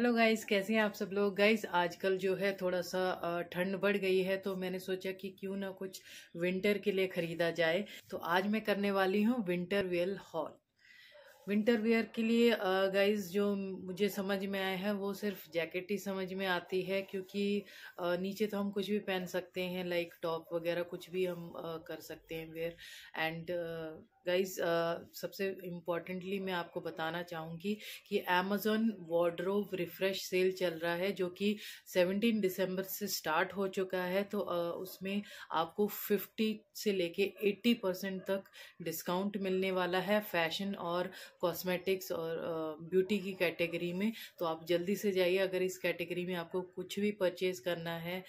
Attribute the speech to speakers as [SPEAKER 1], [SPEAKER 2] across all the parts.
[SPEAKER 1] hello guys कैसे हैं आप सब लोग गाइस आजकल जो है थोड़ा सा ठंड बढ़ गई है तो मैंने सोचा कि क्यों ना कुछ विंटर के लिए ख़रीदा जाए तो आज मैं करने वाली हूँ winter wear haul winter wear के लिए गाइस जो मुझे समझ में आया है वो सिर्फ जैकेट ही समझ में आती है क्योंकि नीचे तो हम कुछ भी पहन सकते हैं लाइक टॉप वगैरह कुछ भी हम कर सकते हैं वेयर एंड गाइज uh, सबसे इम्पॉर्टेंटली मैं आपको बताना चाहूँगी कि अमेज़ोन वार्ड्रोव रिफ़्रेश सेल चल रहा है जो कि 17 दिसंबर से स्टार्ट हो चुका है तो uh, उसमें आपको 50 से लेके 80 परसेंट तक डिस्काउंट मिलने वाला है फैशन और कॉस्मेटिक्स और ब्यूटी uh, की कैटेगरी में तो आप जल्दी से जाइए अगर इस कैटेगरी में आपको कुछ भी परचेज़ करना है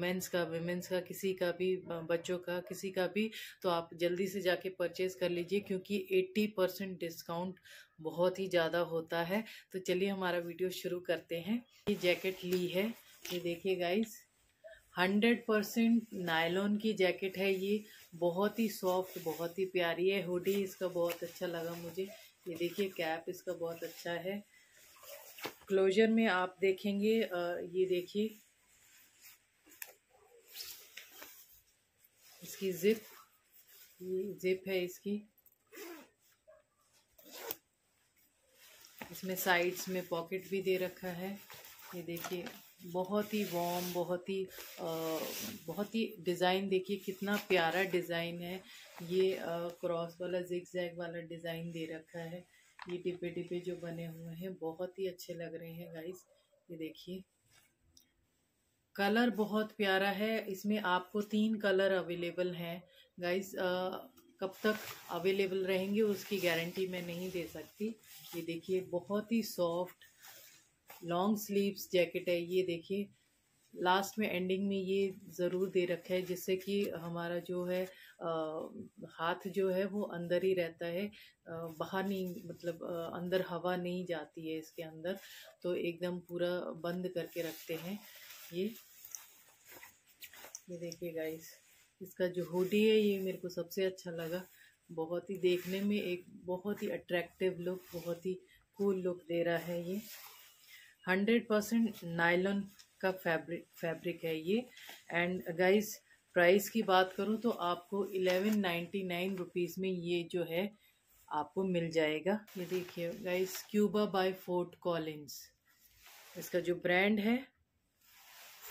[SPEAKER 1] मेन्स का वेमेंस का किसी का भी बच्चों का किसी का भी तो आप जल्दी से जाके परचेज़ कर लीजिए लीजिए क्योंकि 80 परसेंट डिस्काउंट बहुत ही ज़्यादा होता है तो चलिए हमारा वीडियो शुरू करते हैं ये जैकेट ली है ये देखिए गाइस हंड्रेड परसेंट नायलॉन की जैकेट है ये बहुत ही सॉफ्ट बहुत ही प्यारी है हुडी इसका बहुत अच्छा लगा मुझे ये देखिए कैप इसका बहुत अच्छा है क्लोजर में आप देखेंगे ये देखिए इसकी जिप ये जिप है इसकी इसमें साइड्स में पॉकेट भी दे रखा है ये देखिए बहुत ही वॉम बहुत ही आ, बहुत ही डिज़ाइन देखिए कितना प्यारा डिज़ाइन है ये क्रॉस वाला जिग जैग वाला डिज़ाइन दे रखा है ये डिब्बे डिब्बे जो बने हुए हैं बहुत ही अच्छे लग रहे हैं गाइस ये देखिए कलर बहुत प्यारा है इसमें आपको तीन कलर अवेलेबल हैं गाइस कब तक अवेलेबल रहेंगे उसकी गारंटी मैं नहीं दे सकती ये देखिए बहुत ही सॉफ्ट लॉन्ग स्लीव्स जैकेट है ये देखिए लास्ट में एंडिंग में ये ज़रूर दे रखा है जिससे कि हमारा जो है आ, हाथ जो है वो अंदर ही रहता है बाहर नहीं मतलब आ, अंदर हवा नहीं जाती है इसके अंदर तो एकदम पूरा बंद करके रखते हैं ये ये देखिए गाइस इसका जो हुडी है ये मेरे को सबसे अच्छा लगा बहुत ही देखने में एक बहुत ही अट्रैक्टिव लुक बहुत ही कूल लुक दे रहा है ये हंड्रेड परसेंट नाइलन का फैब्रिक फैब्रिक है ये एंड गाइस प्राइस की बात करूँ तो आपको इलेवन नाइन्टी नाइन रुपीज़ में ये जो है आपको मिल जाएगा ये देखिए guys Cuba by Fort Collins इसका जो ब्रांड है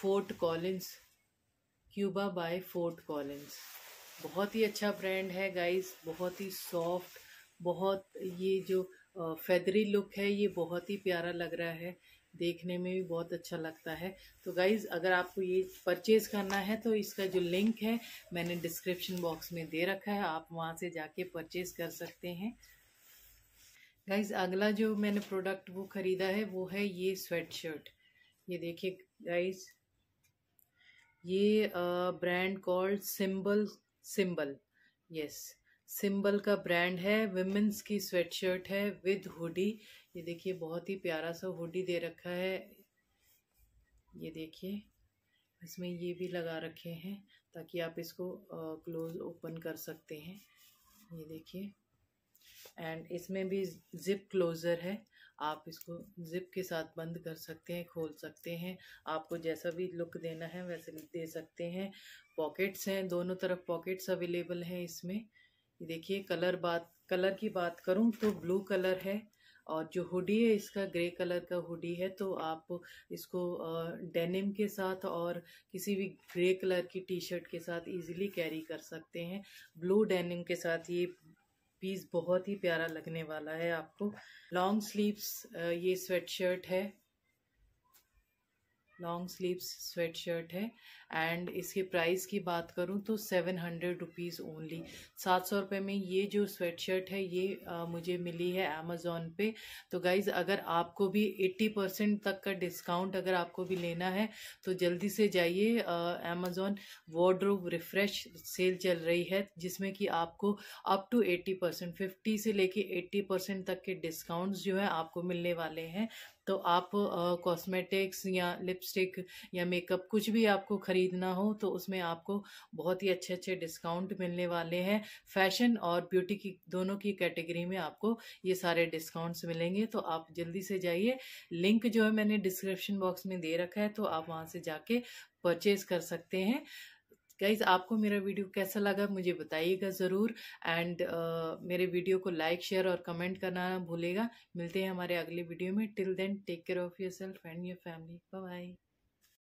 [SPEAKER 1] Fort Collins Cuba by Fort Collins बहुत ही अच्छा ब्रांड है गाइस बहुत ही सॉफ्ट बहुत ये जो फेदरी लुक है ये बहुत ही प्यारा लग रहा है देखने में भी बहुत अच्छा लगता है तो गाइज़ अगर आपको ये परचेज़ करना है तो इसका जो लिंक है मैंने डिस्क्रिप्शन बॉक्स में दे रखा है आप वहाँ से जाके परचेज़ कर सकते हैं गाइज़ अगला जो मैंने प्रोडक्ट वो ख़रीदा है वो है ये स्वेट शर्ट ये देखिए गाइज़ ये brand called symbol symbol yes symbol का ब्रांड है विमेंस की स्वेटशर्ट है विद हुडी ये देखिए बहुत ही प्यारा सा हुडी दे रखा है ये देखिए इसमें ये भी लगा रखे हैं ताकि आप इसको क्लोज ओपन कर सकते हैं ये देखिए एंड इसमें भी जिप क्लोज़र है आप इसको जिप के साथ बंद कर सकते हैं खोल सकते हैं आपको जैसा भी लुक देना है वैसे दे सकते हैं पॉकेट्स हैं दोनों तरफ पॉकेट्स अवेलेबल हैं इसमें देखिए कलर बात कलर की बात करूं तो ब्लू कलर है और जो हुडी है इसका ग्रे कलर का हुडी है तो आप इसको डेनिम के साथ और किसी भी ग्रे कलर की टी शर्ट के साथ इजीली कैरी कर सकते हैं ब्लू डेनिम के साथ ये पीस बहुत ही प्यारा लगने वाला है आपको लॉन्ग स्लीव्स ये स्वेट शर्ट है लॉन्ग स्लीव्स स्वेट शर्ट है एंड इसके प्राइस की बात करूं तो सेवन हंड्रेड रुपीज़ ओनली सात सौ रुपये में ये जो स्वेट शर्ट है ये आ, मुझे मिली है अमेज़ोन पे तो गाइज़ अगर आपको भी एट्टी परसेंट तक का डिस्काउंट अगर आपको भी लेना है तो जल्दी से जाइए अमेज़ोन वॉड्रोव रिफ्रेश सेल चल रही है जिसमें कि आपको up to eighty percent fifty से लेके एट्टी परसेंट तक के डिस्काउंट्स जो है आपको मिलने वाले हैं तो आप कॉस्मेटिक्स या लिपस्टिक या मेकअप कुछ भी आपको ख़रीदना हो तो उसमें आपको बहुत ही अच्छे अच्छे डिस्काउंट मिलने वाले हैं फैशन और ब्यूटी की दोनों की कैटेगरी में आपको ये सारे डिस्काउंट्स मिलेंगे तो आप जल्दी से जाइए लिंक जो है मैंने डिस्क्रिप्शन बॉक्स में दे रखा है तो आप वहाँ से जाके परचेज़ कर सकते हैं गाइज़ आपको मेरा वीडियो कैसा लगा मुझे बताइएगा ज़रूर एंड uh, मेरे वीडियो को लाइक शेयर और कमेंट करना भूलेगा मिलते हैं हमारे अगले वीडियो में till then take care of your self and your family bye